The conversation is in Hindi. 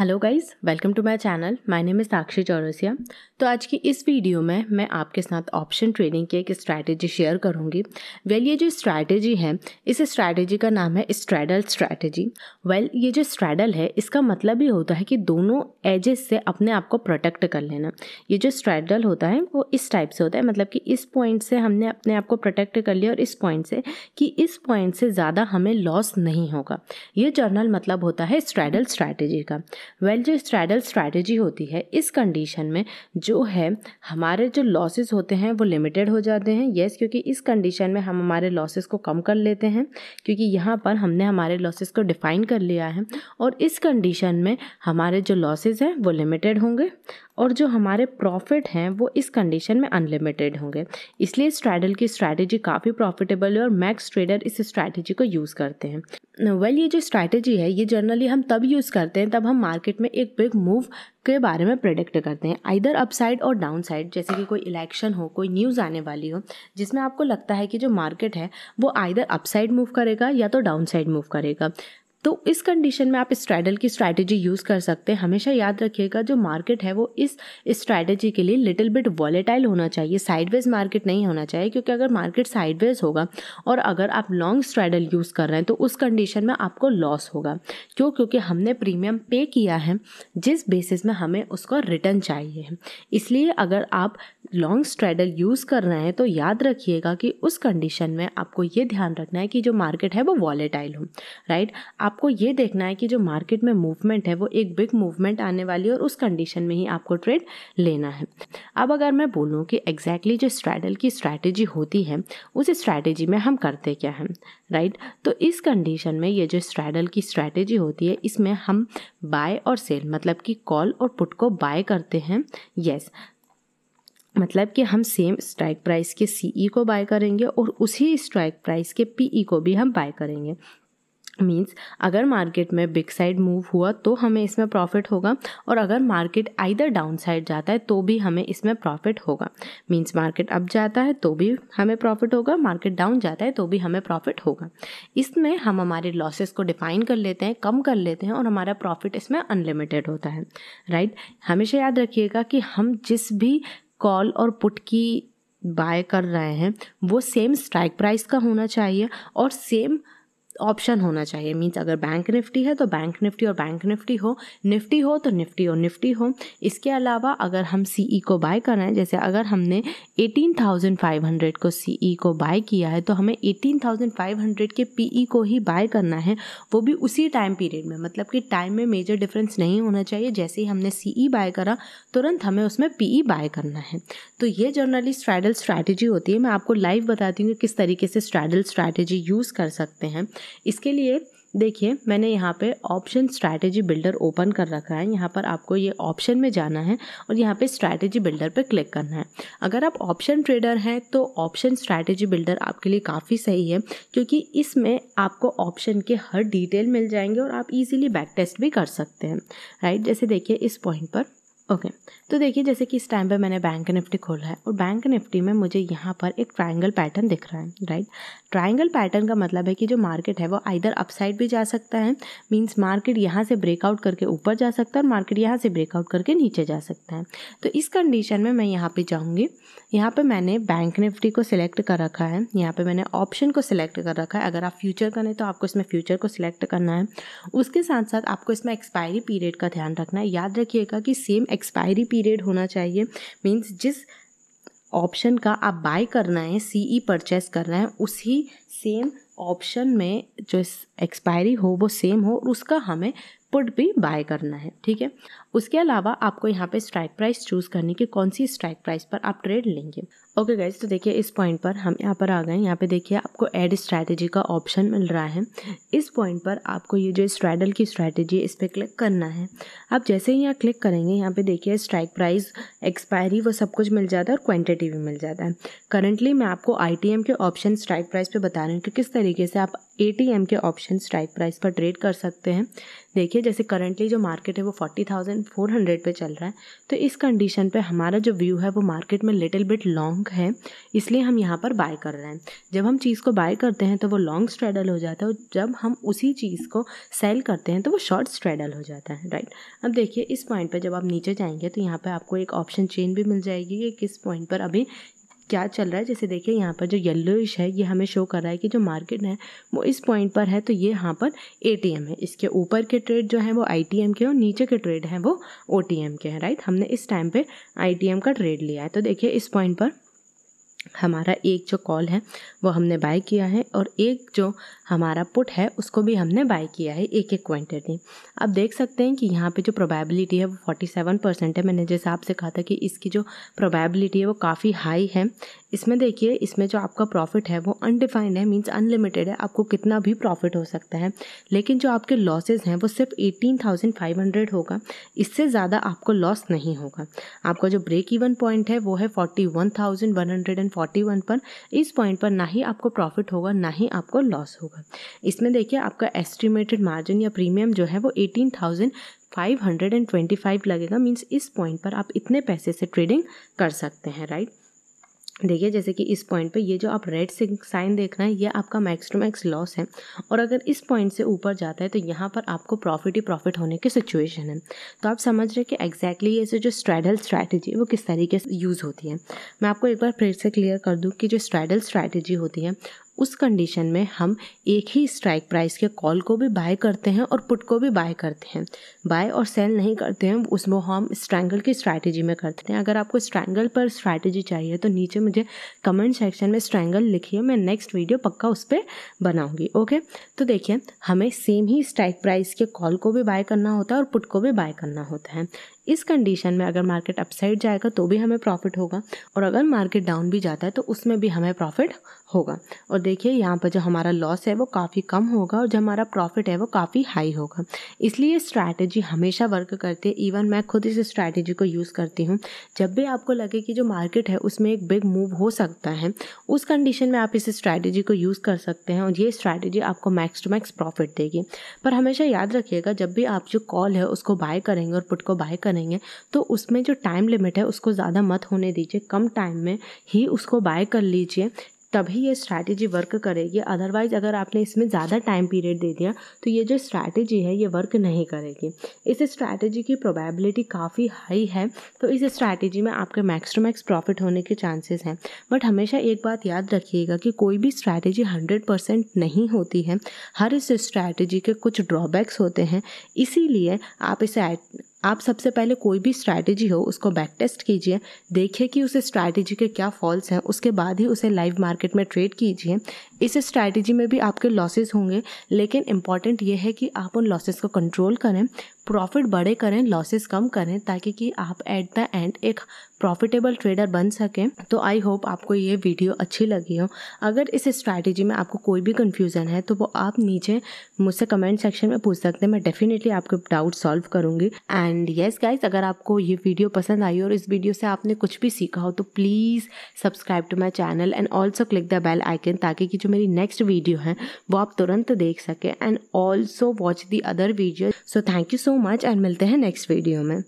Hello guys welcome to my channel my name is Sakshi Chaurasia तो आज की इस वीडियो में मैं आपके साथ ऑप्शन ट्रेडिंग की एक स्ट्रैटेजी शेयर करूंगी वेल ये जो स्ट्रैटेजी है इस स्ट्रैटेजी का नाम है स्ट्रैडल स्ट्रैटेजी वेल ये जो स्ट्रैडल है इसका मतलब ये होता है कि दोनों एजेस से अपने आप को प्रोटेक्ट कर लेना ये जो स्ट्रैडल होता है वो इस टाइप से होता है मतलब कि इस पॉइंट से हमने अपने आप को प्रोटेक्ट कर लिया और इस पॉइंट से कि इस पॉइंट से ज़्यादा हमें लॉस नहीं होगा ये जर्नल मतलब होता है स्ट्रैडल स्ट्रैटेजी का वेल well, जो स्ट्रैडल स्ट्रैटेजी होती है इस कंडीशन में जो है हमारे जो लॉसेस होते हैं वो लिमिटेड हो जाते हैं येस yes, क्योंकि इस कंडीशन में हम हमारे लॉसेस को कम कर लेते हैं क्योंकि यहाँ पर हमने हमारे लॉसेस को डिफ़ाइन कर लिया है और इस कंडीशन में हमारे जो लॉसेज हैं वो लिमिटेड होंगे और जो हमारे प्रॉफिट हैं वो इस कंडीशन में अनलिमिटेड होंगे इसलिए स्ट्रैडल की स्ट्रैटेजी काफ़ी प्रॉफिटेबल है और मैक्स ट्रेडर इस स्ट्रैटेजी को यूज़ करते हैं वेल well, ये जो स्ट्रैटेजी है ये जनरली हम तब यूज़ करते हैं तब हम मार्केट में एक बिग मूव के बारे में प्रेडिक्ट करते हैं आइधर अपसाइड और डाउन साइड जैसे कि कोई इलेक्शन हो कोई न्यूज़ आने वाली हो जिसमें आपको लगता है कि जो मार्केट है वो आइधर अपसाइड मूव करेगा या तो डाउन साइड मूव करेगा तो इस कंडीशन में आप स्ट्रैडल की स्ट्रैटेजी यूज़ कर सकते हैं हमेशा याद रखिएगा जो मार्केट है वो इस स्ट्रैटेजी के लिए लिटिल बिट वॉलेटाइल होना चाहिए साइडवेज मार्केट नहीं होना चाहिए क्योंकि अगर मार्केट साइडवेज होगा और अगर आप लॉन्ग स्ट्रैडल यूज़ कर रहे हैं तो उस कंडीशन में आपको लॉस होगा क्यों क्योंकि हमने प्रीमियम पे किया है जिस बेसिस में हमें उसका रिटर्न चाहिए इसलिए अगर आप लॉन्ग स्ट्रैडल यूज़ कर रहे हैं तो याद रखिएगा कि उस कंडीशन में आपको ये ध्यान रखना है कि जो मार्केट है वो वॉलेटाइल हो राइट आपको ये देखना है कि जो मार्केट में मूवमेंट है वो एक बिग मूवमेंट आने वाली है और उस कंडीशन में ही आपको ट्रेड लेना है अब अगर मैं बोलूँ कि एग्जैक्टली exactly जो स्ट्रैडल की स्ट्रैटेजी होती है उस स्ट्रैटेजी में हम करते क्या हैं राइट तो इस कंडीशन में ये जो स्ट्रैडल की स्ट्रैटेजी होती है इसमें हम बाय और सेल मतलब कि कॉल और पुट को बाय करते हैं येस yes, मतलब कि हम सेम स्ट्राइक प्राइस के ई e को बाय करेंगे और उसी स्ट्राइक प्राइस के ई e को भी हम बाय करेंगे मीन्स अगर मार्केट में बिग साइड मूव हुआ तो हमें इसमें प्रॉफिट होगा और अगर मार्केट आइधर डाउन साइड जाता है तो भी हमें इसमें प्रॉफिट होगा मीन्स मार्केट अप जाता है तो भी हमें प्रॉफिट होगा मार्केट डाउन जाता है तो भी हमें प्रॉफिट होगा इसमें हम हमारे लॉसेस को डिफाइन कर लेते हैं कम कर लेते हैं और हमारा प्रॉफिट इसमें अनलिमिटेड होता है राइट right? हमेशा याद रखिएगा कि हम जिस भी कॉल और पुट की बाय कर रहे हैं वो सेम स्ट्राइक प्राइस का होना चाहिए और सेम ऑप्शन होना चाहिए मीन्स अगर बैंक निफ्टी है तो बैंक निफ्टी और बैंक निफ्टी हो निफ्टी हो तो निफ्टी और निफ्टी हो इसके अलावा अगर हम सी e को बाय कर रहे हैं जैसे अगर हमने 18,500 को सी e को बाय किया है तो हमें 18,500 के पी e को ही बाय करना है वो भी उसी टाइम पीरियड में मतलब कि टाइम में मेजर डिफरेंस नहीं होना चाहिए जैसे ही हमने सी बाय करा तुरंत हमें उसमें पी बाय करना है तो ये जर्नली स्ट्रैडल स्ट्रैटेजी होती है मैं आपको लाइव बताती हूँ कि किस तरीके से स्ट्रैडल स्ट्रैटेजी यूज़ कर सकते हैं इसके लिए देखिए मैंने यहाँ पे ऑप्शन स्ट्रैटेजी बिल्डर ओपन कर रखा है यहाँ पर आपको ये ऑप्शन में जाना है और यहाँ पे स्ट्रैटेजी बिल्डर पे क्लिक करना है अगर आप ऑप्शन ट्रेडर हैं तो ऑप्शन स्ट्रैटेजी बिल्डर आपके लिए काफ़ी सही है क्योंकि इसमें आपको ऑप्शन के हर डिटेल मिल जाएंगे और आप इजीली बैक टेस्ट भी कर सकते हैं राइट जैसे देखिए इस पॉइंट पर ओके okay, तो देखिए जैसे कि इस टाइम पे मैंने बैंक निफ्टी खोला है और बैंक निफ्टी में मुझे यहाँ पर एक ट्रायंगल पैटर्न दिख रहा है राइट ट्रायंगल पैटर्न का मतलब है कि जो मार्केट है वो आइधर अपसाइड भी जा सकता है मींस मार्केट यहाँ से ब्रेकआउट करके ऊपर जा सकता है और मार्केट यहाँ से ब्रेकआउट करके नीचे जा सकता है तो इस कंडीशन में मैं यहाँ पर जाऊँगी यहाँ पर मैंने बैंक निफ्टी को सिलेक्ट कर रखा है यहाँ पर मैंने ऑप्शन को सिलेक्ट कर रखा है अगर आप फ्यूचर करें तो आपको इसमें फ्यूचर को सिलेक्ट करना है उसके साथ साथ आपको इसमें एक्सपायरी पीरियड का ध्यान रखना है याद रखिएगा कि सेम एक्सपायरी पीरियड होना चाहिए मीन्स जिस ऑप्शन का आप बाय करना है सी ई परचेस करना है उसी सेम ऑप्शन में जो एक्सपायरी हो वो सेम हो और उसका हमें पुट भी बाय करना है ठीक है उसके अलावा आपको यहाँ पे स्ट्राइक प्राइस चूज़ करनी कि कौन सी स्ट्राइक प्राइस पर आप ट्रेड लेंगे ओके गाइज तो देखिए इस पॉइंट पर हम यहाँ पर आ गए यहाँ पे देखिए आपको एड स्ट्रैटेजी का ऑप्शन मिल रहा है इस पॉइंट पर आपको ये जो स्ट्रैडल की स्ट्रैटेजी इस पर क्लिक करना है आप जैसे ही यहाँ क्लिक करेंगे यहाँ पे देखिए स्ट्राइक प्राइस एक्सपायरी वो सब कुछ मिल जाता है और क्वांटिटी भी मिल जाता है करंटली मैं आपको आई के ऑप्शन स्ट्राइक प्राइस पर बता रही हूँ कि किस तरीके से आप ए के ऑप्शन स्ट्राइक प्राइस पर ट्रेड कर सकते हैं देखिए जैसे करंटली जो मार्केट है वो फोर्टी थाउजेंड फोर हंड्रेड पर चल रहा है तो इस कंडीशन पे हमारा जो व्यू है वो मार्केट में लिटिल बिट लॉन्ग है इसलिए हम यहाँ पर बाय कर रहे हैं जब हम चीज़ को बाय करते हैं तो वो लॉन्ग स्ट्रेडल हो जाता है और जब हम उसी चीज़ को सेल करते हैं तो वो शॉर्ट स्ट्रेडल हो जाता है राइट अब देखिए इस पॉइंट पर जब आप नीचे जाएंगे तो यहाँ पर आपको एक ऑप्शन चेन भी मिल जाएगी कि किस पॉइंट पर अभी क्या चल रहा है जैसे देखिए यहाँ पर जो येलोइश है ये हमें शो कर रहा है कि जो मार्केट है वो इस पॉइंट पर है तो ये यहाँ पर ए है इसके ऊपर के ट्रेड जो है वो आई के और नीचे के ट्रेड हैं वो ओ के हैं राइट हमने इस टाइम पर आई का ट्रेड लिया है तो देखिए इस पॉइंट पर हमारा एक जो कॉल है वो हमने बाय किया है और एक जो हमारा पुट है उसको भी हमने बाय किया है एक एक क्वांटिटी अब देख सकते हैं कि यहाँ पे जो प्रोबेबिलिटी है वो फोर्टी सेवन परसेंट है मैंने जैसे आपसे कहा था कि इसकी जो प्रोबेबिलिटी है वो काफ़ी हाई है इसमें देखिए इसमें जो आपका प्रॉफिट है वो अनडिफाइंड है मीन्स अनलिमिटेड है आपको कितना भी प्रॉफिट हो सकता है लेकिन जो आपके लॉसेज हैं वो सिर्फ एटीन थाउजेंड फाइव हंड्रेड होगा इससे ज़्यादा आपको लॉस नहीं होगा आपका जो ब्रेक इवन पॉइंट है वो है forty one thousand one hundred and 41 पर इस पॉइंट पर ना ही आपको प्रॉफिट होगा ना ही आपको लॉस होगा इसमें देखिए आपका एस्टिमेटेड मार्जिन या प्रीमियम जो है वो eighteen thousand five hundred and twenty five लगेगा मीन्स इस पॉइंट पर आप इतने पैसे से ट्रेडिंग कर सकते हैं राइट देखिए जैसे कि इस पॉइंट पे ये जो आप रेड साइन देख रहे हैं ये आपका मैक्स टू मैक्स लॉस है और अगर इस पॉइंट से ऊपर जाता है तो यहाँ पर आपको प्रॉफिट ही प्रॉफिट होने की सिचुएशन है तो आप समझ रहे हैं कि एग्जैक्टली ये जो स्ट्रैडल स्ट्रैटेजी है वो किस तरीके से यूज़ होती है मैं आपको एक बार फिर से क्लियर कर दूँ कि जो स्ट्रैडल स्ट्रैटेजी होती है उस कंडीशन में हम एक ही स्ट्राइक प्राइस के कॉल को भी बाय करते हैं और पुट को भी बाय करते हैं बाय और सेल नहीं करते हैं उसमें हम स्ट्रैंगल की स्ट्रैटेजी में करते हैं अगर आपको स्ट्रैंगल पर स्ट्रैटेजी चाहिए तो नीचे मुझे कमेंट सेक्शन में स्ट्रैंगल लिखिए मैं नेक्स्ट वीडियो पक्का उस पर बनाऊँगी ओके तो देखिए हमें सेम ही स्ट्राइक प्राइस के कॉल को भी बाय करना होता है और पुट को भी बाय करना होता है इस कंडीशन में अगर मार्केट अपसाइड जाएगा तो भी हमें प्रॉफिट होगा और अगर मार्केट डाउन भी जाता है तो उसमें भी हमें प्रॉफिट होगा और देखिए यहाँ पर जो हमारा लॉस है वो काफ़ी कम होगा और जो हमारा प्रॉफिट है वो काफ़ी हाई होगा इसलिए स्ट्रैटेजी हमेशा वर्क करती है इवन मैं खुद इस स्ट्रैटेजी को यूज़ करती हूँ जब भी आपको लगे कि जो मार्केट है उसमें एक बिग मूव हो सकता है उस कंडीशन में आप इस स्ट्रैटेजी को यूज़ कर सकते हैं और ये स्ट्रैटेजी आपको मैक्स टू मैक्स प्रॉफिट देगी पर हमेशा याद रखिएगा जब भी आप जो कॉल है उसको बाय करेंगे और पुट को बाय करेंगे बनेंगे तो उसमें जो टाइम लिमिट है उसको ज़्यादा मत होने दीजिए कम टाइम में ही उसको बाय कर लीजिए तभी ये स्ट्रैटेजी वर्क करेगी अदरवाइज़ अगर आपने इसमें ज़्यादा टाइम पीरियड दे दिया तो ये जो स्ट्रैटेजी है ये वर्क नहीं करेगी इस स्ट्रैटेजी की प्रोबेबिलिटी काफ़ी हाई है तो इस स्ट्रैटेजी में आपके मैक्स टू मैक्स प्रॉफिट होने के चांसेस हैं बट हमेशा एक बात याद रखिएगा कि कोई भी स्ट्रैटेजी हंड्रेड परसेंट नहीं होती है हर इस स्ट्रैटेजी के कुछ ड्रॉबैक्स होते हैं इसीलिए आप इसे आप सबसे पहले कोई भी स्ट्रैटेजी हो उसको बैक टेस्ट कीजिए देखिए कि उस स्ट्रैटेजी के क्या फॉल्स हैं उसके बाद ही उसे लाइव मार्केट में ट्रेड कीजिए इस स्ट्रैटेजी में भी आपके लॉसेस होंगे लेकिन इम्पॉर्टेंट ये है कि आप उन लॉसेस को कंट्रोल करें प्रॉफिट बड़े करें लॉसेस कम करें ताकि कि आप एट द एंड एक प्रॉफिटेबल ट्रेडर बन सकें तो आई होप आपको ये वीडियो अच्छी लगी हो अगर इस स्ट्रैटेजी में आपको कोई भी कन्फ्यूज़न है तो वो आप नीचे मुझसे कमेंट सेक्शन में पूछ सकते हैं मैं डेफिनेटली आपके डाउट सॉल्व करूँगी एंड येस गाइज अगर आपको ये वीडियो पसंद आई और इस वीडियो से आपने कुछ भी सीखा हो तो please subscribe to my channel and also click the bell icon ताकि कि जो जो मेरी नेक्स्ट वीडियो है वो आप तुरंत देख सकें and also watch the other video so thank you so much and मिलते हैं नेक्स्ट वीडियो में